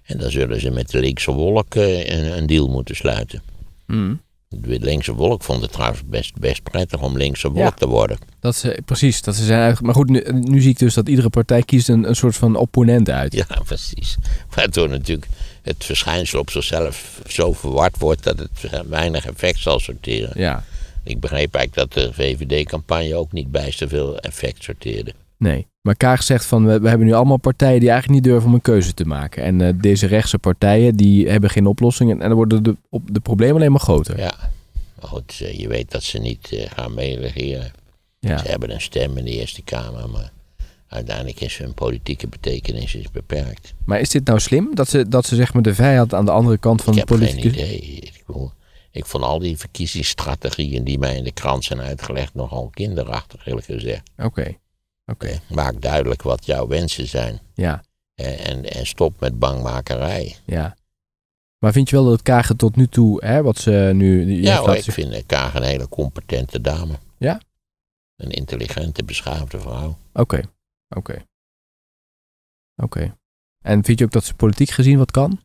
En dan zullen ze met de linkse wolk eh, een, een deal moeten sluiten. Mm. De linkse wolk vond het trouwens best, best prettig om linkse wolk te worden. Dat ze, precies, dat ze zijn eigenlijk. Maar goed, nu, nu, zie ik dus dat iedere partij kiest een, een soort van opponent uit. Ja, precies. Waardoor natuurlijk het verschijnsel op zichzelf zo verward wordt dat het weinig effect zal sorteren. Ja. Ik begreep eigenlijk dat de VVD-campagne ook niet bij veel effect sorteerde. Nee, maar Kaag zegt van we, hebben nu allemaal partijen die eigenlijk niet durven om een keuze te maken. En eh, deze rechtse partijen die hebben geen oplossing en, en dan worden de, op, de problemen alleen maar groter. Ja, maar goed, je weet dat ze niet eh, gaan meeregeren. Ja. Ze hebben een stem in de Eerste Kamer, maar uiteindelijk is hun politieke betekenis beperkt. Maar is dit nou slim dat ze, dat ze zeg maar de vijand aan de andere kant van de politiek? Ik heb geen idee. Ik ik vond al die verkiezingsstrategieën die mij in de krant zijn uitgelegd nogal kinderachtig, eerlijk gezegd. Oké. Maak duidelijk wat jouw wensen zijn. Ja. En, en stop met bangmakerij. Ja. Maar vind je wel dat Kagen tot nu toe, hè, wat ze nu... Ja, hoor, ik vind eh, Kagen een hele competente dame. Ja? Een intelligente, beschaafde vrouw. Oké, oké. Oké. En vind je ook dat ze politiek gezien wat kan?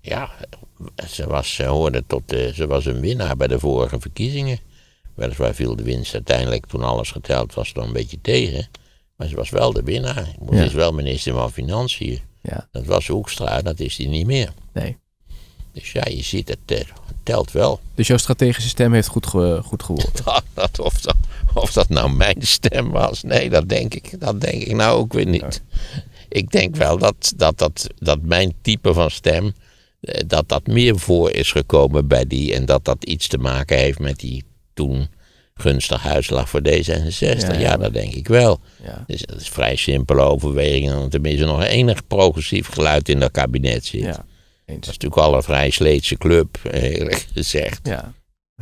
Ja, ze, was, ze, hoorde tot eh, ze was een winnaar bij de vorige verkiezingen. Weliswaar viel de winst uiteindelijk, toen alles geteld was, dan een beetje tegen. Maar ze was wel de winnaar. Ze ja. Dus wel minister van Financiën. Ja. Dat was Hoekstra, dat is die niet meer. Nee. Dus ja, je ziet, het eh, telt wel. Dus jouw strategische stem heeft goed, goed gehoord? Dat, of, dat, of dat nou mijn stem was, nee, dat denk ik, dat denk ik nou ook weer niet. Ik denk wel dat, dat, dat, dat mijn type van stem eh, dat dat meer voor is gekomen bij die en dat dat iets te maken heeft met die toen gunstig uitslag voor D66. Ja, ja. dat denk ik wel. Ja. Dus dat is vrij simpele overweging. Want tenminste nog enig progressief geluid in dat kabinet zit. Ja, Dat is natuurlijk al een vrij sleetse club, eerlijk gezegd. Ja.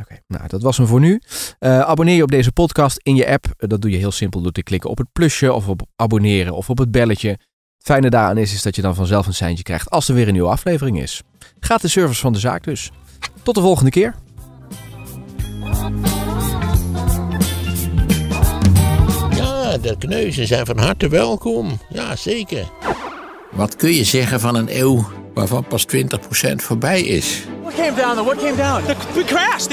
Oké, nou dat was hem voor nu. Eh, abonneer je op deze podcast in je app. Dat doe je heel simpel door te klikken op het plusje of op abonneren of op het belletje. Het fijne daaraan is, is dat je dan vanzelf een seintje krijgt als er weer een nieuwe aflevering is. Gaat de service van de zaak dus. Tot de volgende keer. Ja, de kneuzen zijn van harte welkom. Ja, zeker. Wat kun je zeggen van een eeuw waarvan pas 20% voorbij is? The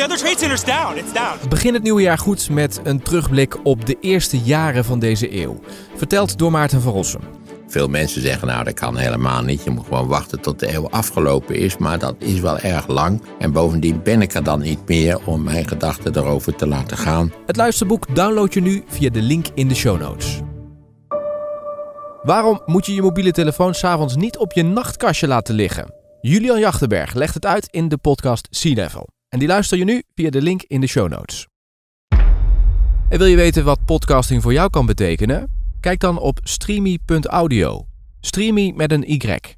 other trade down. Begin het nieuwe jaar goed met een terugblik op de eerste jaren van deze eeuw. Verteld door Maarten van Rossum. Veel mensen zeggen, nou dat kan helemaal niet. Je moet gewoon wachten tot de eeuw afgelopen is. Maar dat is wel erg lang. En bovendien ben ik er dan niet meer om mijn gedachten erover te laten gaan. Het luisterboek download je nu via de link in de show notes. Waarom moet je je mobiele telefoon s'avonds niet op je nachtkastje laten liggen? Julian Jachtenberg legt het uit in de podcast Sea Level. En die luister je nu via de link in de show notes. En wil je weten wat podcasting voor jou kan betekenen? Kijk dan op streamy.audio. Streamy met een Y.